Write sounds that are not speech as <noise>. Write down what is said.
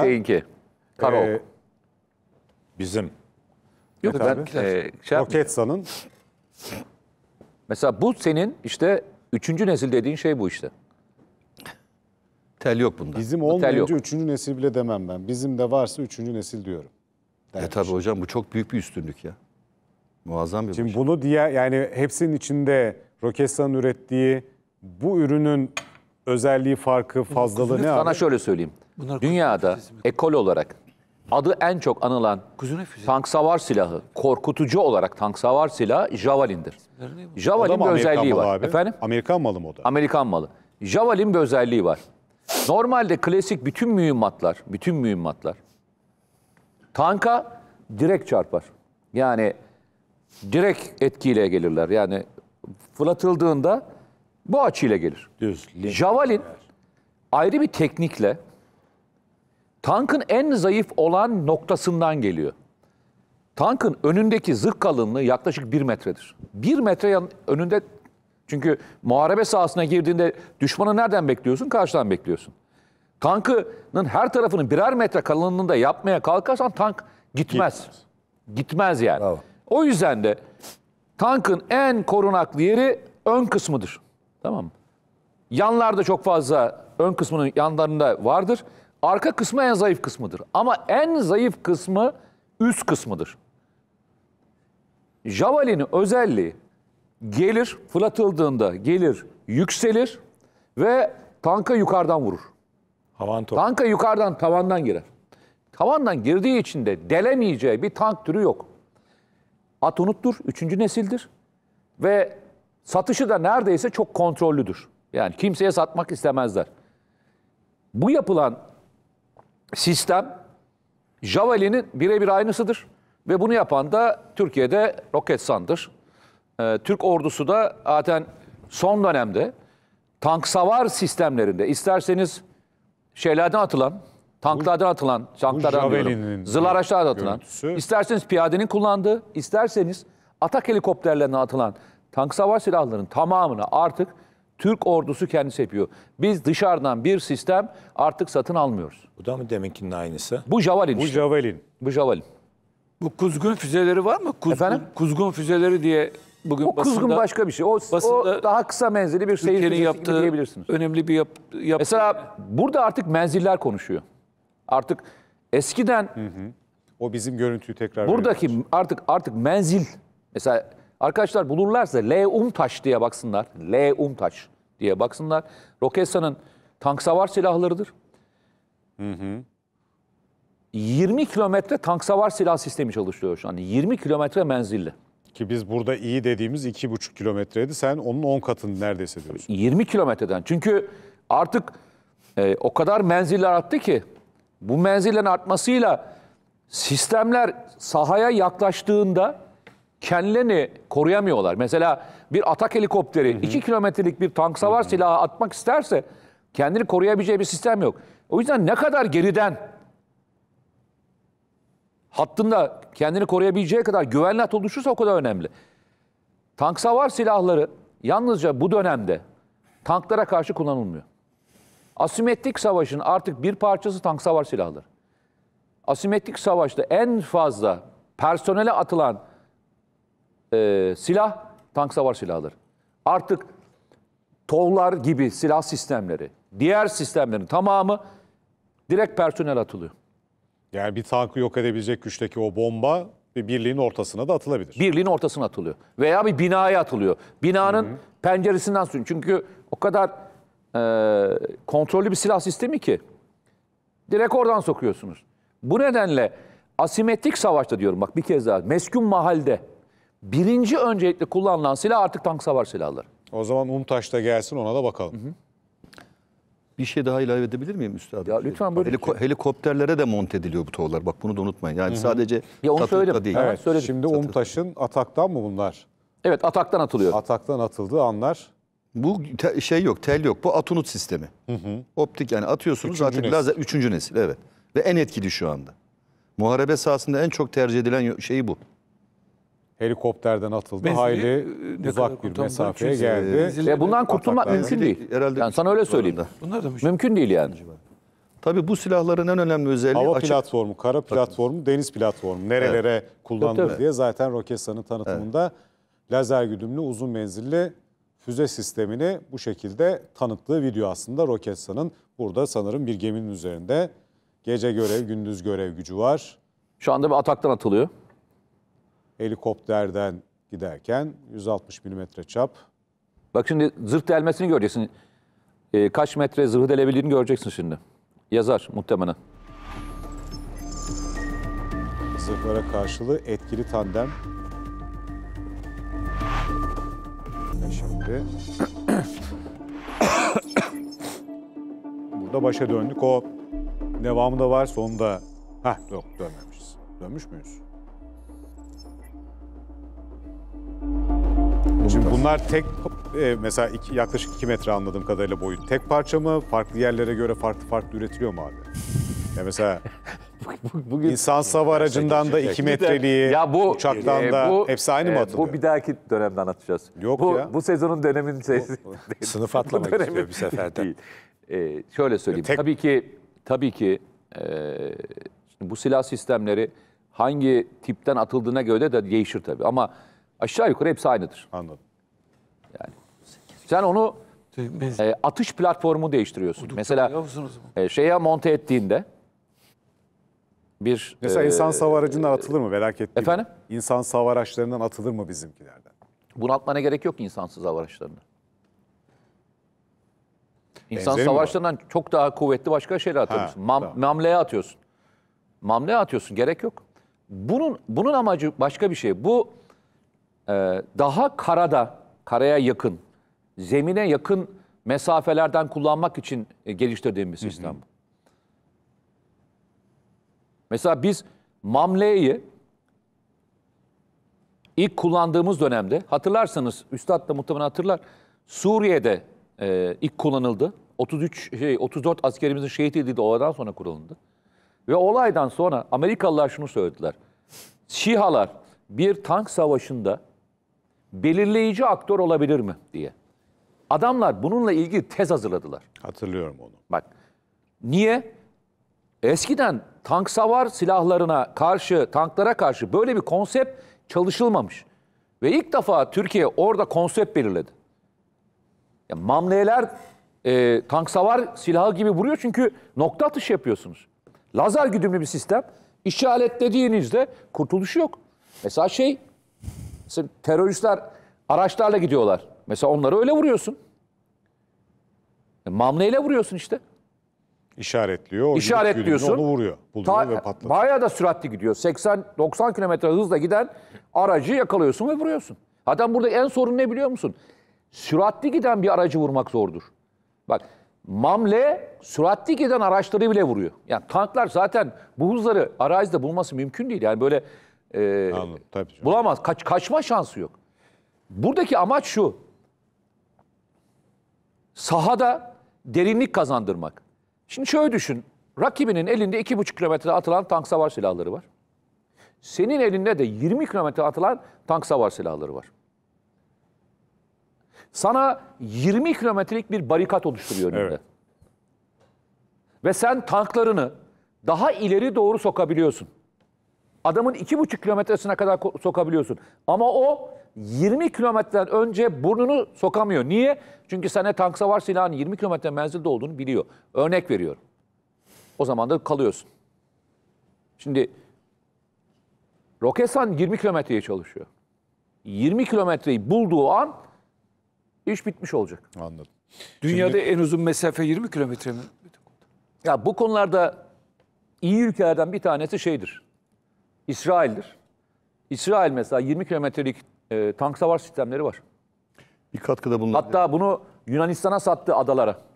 Şeyinki. Karol. Ee, bizim. Yok ben e, şey, şey Roketsan'ın Mesela bu senin işte üçüncü nesil dediğin şey bu işte. Tel yok bunda. bizim tel yok. olmayınca üçüncü nesil bile demem ben. Bizim de varsa üçüncü nesil diyorum. E tabi hocam bu çok büyük bir üstünlük ya. Muazzam bir Şimdi başarı. bunu diye yani hepsinin içinde Roketsan'ın ürettiği bu ürünün özelliği, farkı, fazlalığı ne Sana şöyle söyleyeyim. Bunlar dünyada ekol olarak adı en çok anılan tank savar silahı, korkutucu olarak tank savar silahı Javelin'dir. Javelin bir özelliği var. Abi. Efendim? Amerikan malı mı o da? Amerikan malı. Javelin bir özelliği var. Normalde klasik bütün mühimmatlar, bütün mühimmatlar tanka direkt çarpar. Yani direkt etkiyle gelirler. Yani fırlatıldığında bu açıyla gelir. Düz. Javelin ayrı bir teknikle Tankın en zayıf olan noktasından geliyor. Tankın önündeki zırh kalınlığı yaklaşık bir metredir. Bir metre yan, önünde çünkü muharebe sahasına girdiğinde düşmanı nereden bekliyorsun? Karşıdan bekliyorsun. Tankının her tarafını birer metre kalınlığında yapmaya kalkarsan tank gitmez. Gitmez, gitmez yani. Bravo. O yüzden de tankın en korunaklı yeri ön kısmıdır. Tamam mı? Yanlarda çok fazla ön kısmının yanlarında vardır. Arka kısmı en zayıf kısmıdır. Ama en zayıf kısmı üst kısmıdır. Javelin özelliği gelir, fırlatıldığında gelir, yükselir ve tanka yukarıdan vurur. Havan top. Tanka yukarıdan, tavandan girer. Tavandan girdiği için de delemeyeceği bir tank türü yok. At unuttur, üçüncü nesildir. Ve satışı da neredeyse çok kontrollüdür. Yani kimseye satmak istemezler. Bu yapılan sistem Javelin'in birebir aynısıdır. Ve bunu yapan da Türkiye'de Roketsan'dır. Ee, Türk ordusu da zaten son dönemde tank savar sistemlerinde isterseniz şeylerden atılan, tanklardan atılan, tanklardan diyorum, zırhlı araçlardan atılan, görüntüsü. isterseniz piyadenin kullandığı, isterseniz atak helikopterlerine atılan tank savar silahlarının tamamını artık Türk ordusu kendisi yapıyor. Biz dışarıdan bir sistem artık satın almıyoruz. Bu da mı deminkinin aynısı? Bu Javelin. Bu işte. Javelin. Bu Javelin. Bu kuzgun füzeleri var mı? Kuzgun, Efendim? Kuzgun füzeleri diye bugün o basında... O kuzgun başka bir şey. O, o daha kısa menzili bir seyir füzesi yaptığı diyebilirsiniz. Önemli bir yap, yaptığı... Mesela burada artık menziller konuşuyor. Artık eskiden... Hı hı. O bizim görüntüyü tekrar... Buradaki artık artık menzil... Mesela Arkadaşlar bulurlarsa L. Umtaş diye baksınlar. L. Umtaş diye baksınlar. Roketsan'ın tank savar silahlarıdır. Hı hı. 20 kilometre tank savar silah sistemi çalışıyor şu an. 20 kilometre menzilli. Ki biz burada iyi dediğimiz 2,5 kilometreydi. Sen onun 10 katını neredeyse diyorsun. 20 kilometreden. Çünkü artık e, o kadar menziller arttı ki bu menzillerin artmasıyla sistemler sahaya yaklaştığında kendilerini koruyamıyorlar. Mesela bir atak helikopteri 2 kilometrelik bir tank savar hı silahı atmak isterse kendini koruyabileceği bir sistem yok. O yüzden ne kadar geriden hattında kendini koruyabileceği kadar güvenli hat oluşursa o kadar önemli. Tank savar silahları yalnızca bu dönemde tanklara karşı kullanılmıyor. Asimetrik savaşın artık bir parçası tank savar silahları. Asimetrik savaşta en fazla personele atılan e, silah, tank savar silahları. Artık tovlar gibi silah sistemleri, diğer sistemlerin tamamı direkt personel atılıyor. Yani bir tankı yok edebilecek güçteki o bomba bir birliğin ortasına da atılabilir. Birliğin ortasına atılıyor. Veya bir binaya atılıyor. Binanın Hı-hı. penceresinden sürün. Çünkü o kadar e, kontrollü bir silah sistemi ki. Direkt oradan sokuyorsunuz. Bu nedenle asimetrik savaşta diyorum bak bir kez daha. Meskun mahalde birinci öncelikle kullanılan silah artık tank savar silahları. O zaman Umtaş da gelsin ona da bakalım. Hı hı. Bir şey daha ilave edebilir miyim Üstad? Ya lütfen böyle. Heliko- helikopterlere de monte ediliyor bu tohumlar. Bak bunu da unutmayın. Yani Hı-hı. sadece ya onu söyle. değil. Evet, söyledim. Şimdi Satılıkta. Umtaş'ın ataktan mı bunlar? Evet ataktan atılıyor. Ataktan atıldığı anlar. Bu şey yok, tel yok. Bu atunut sistemi. Hı-hı. Optik yani atıyorsunuz üçüncü zaten nesil. lazer üçüncü nesil evet. Ve en etkili şu anda. Muharebe sahasında en çok tercih edilen şeyi bu helikopterden atıldı. Bezli, Hayli uzak bir mesafeye şey, geldi. Ee, bundan kurtulmak mümkün değil. Herhalde yani sana öyle söyleyeyim. Bunlar da mümkün değil yani. Tabii bu silahların en önemli özelliği Hava açık... platformu, kara platformu, Bakın. deniz platformu nerelere evet. kullanılır diye zaten Roketsan'ın tanıtımında evet. lazer güdümlü uzun menzilli füze sistemini bu şekilde tanıttığı video aslında Roketsan'ın burada sanırım bir geminin üzerinde gece görev, gündüz görev gücü var. Şu anda bir ataktan atılıyor helikopterden giderken 160 milimetre çap. Bak şimdi zırh delmesini göreceksin. E, kaç metre zırh delebildiğini göreceksin şimdi. Yazar muhtemelen. Zırhlara karşılığı etkili tandem. Ve şimdi... <coughs> Burada başa döndük. O devamı da var sonunda. Heh yok dönmemişiz. Dönmüş müyüz? Bunlar tek e, mesela iki, yaklaşık 2 metre anladığım kadarıyla boyut. Tek parça mı? Farklı yerlere göre farklı farklı üretiliyor mu abi? Ya mesela <laughs> Bugün insan sava aracından da 2 şey- metreliği, ya bu, uçaktan e, da bu, hepsi aynı mı atılıyor? E, bu bir dahaki dönemde anlatacağız. Yok bu, ya. Bu sezonun dönemin sesi. <laughs> <laughs> Sınıf atlamak istiyor bir seferde. Değil. E, şöyle söyleyeyim. Tek... Tabii ki tabii ki e, bu silah sistemleri hangi tipten atıldığına göre de değişir tabii ama aşağı yukarı hepsi aynıdır. Anladım. Sen onu e, atış platformu değiştiriyorsun. Uduk Mesela e, şeye monte ettiğinde bir... Mesela e, insan savar aracından e, atılır mı? Merak ettim. Efendim? İnsan savar araçlarından atılır mı bizimkilerden? Bunu atmana gerek yok insansız hava araçlarını. İnsan Benzeri savaşlarından çok daha kuvvetli başka şeyler atıyorsun. Ha, Mam, tamam. Mamleye atıyorsun. Mamleye atıyorsun. Gerek yok. Bunun bunun amacı başka bir şey. Bu e, daha karada, karaya yakın, zemine yakın mesafelerden kullanmak için e, geliştirdiğimiz sistem bu. Mesela biz Mamle'yi ilk kullandığımız dönemde hatırlarsanız Üstad da muhtemelen hatırlar. Suriye'de e, ilk kullanıldı. 33 şey 34 askerimizin şehit edildi olaydan sonra kullanıldı. Ve olaydan sonra Amerikalılar şunu söylediler. Şihalar bir tank savaşında belirleyici aktör olabilir mi diye. Adamlar bununla ilgili tez hazırladılar. Hatırlıyorum onu. Bak niye? Eskiden tank savar silahlarına karşı, tanklara karşı böyle bir konsept çalışılmamış. Ve ilk defa Türkiye orada konsept belirledi. Ya, mamleler e, tank savar silahı gibi vuruyor çünkü nokta atış yapıyorsunuz. Lazer güdümlü bir sistem. İşaretlediğinizde kurtuluşu yok. Mesela şey, teröristler araçlarla gidiyorlar. Mesela onları öyle vuruyorsun. E, mamle ile vuruyorsun işte. İşaretliyor. O İşaretliyorsun. Onu vuruyor. Ta, ve patlatıyor. Bayağı da süratli gidiyor. 80-90 kilometre hızla giden aracı yakalıyorsun ve vuruyorsun. Zaten burada en sorun ne biliyor musun? Süratli giden bir aracı vurmak zordur. Bak Mamle süratli giden araçları bile vuruyor. Yani tanklar zaten bu hızları arazide bulması mümkün değil. Yani böyle e, Anladım, tabii bulamaz. Kaç, kaçma şansı yok. Buradaki amaç şu sahada derinlik kazandırmak. Şimdi şöyle düşün. Rakibinin elinde 2,5 kilometre atılan tank savar silahları var. Senin elinde de 20 kilometre atılan tank savar silahları var. Sana 20 kilometrelik bir barikat oluşturuyor önünde. Evet. Ve sen tanklarını daha ileri doğru sokabiliyorsun. Adamın iki buçuk kilometresine kadar sokabiliyorsun. Ama o 20 kilometreden önce burnunu sokamıyor. Niye? Çünkü sana tank savar silahın 20 kilometre menzilde olduğunu biliyor. Örnek veriyorum. O zaman da kalıyorsun. Şimdi Rokesan 20 kilometreye çalışıyor. 20 kilometreyi bulduğu an iş bitmiş olacak. Anladım. Dünyada Şimdi... en uzun mesafe 20 kilometre mi? Ya bu konularda iyi ülkelerden bir tanesi şeydir. İsrail'dir. İsrail mesela 20 kilometrelik e, tank savar sistemleri var. Bir katkıda bulunabilir. Hatta bunu Yunanistan'a sattı adalara.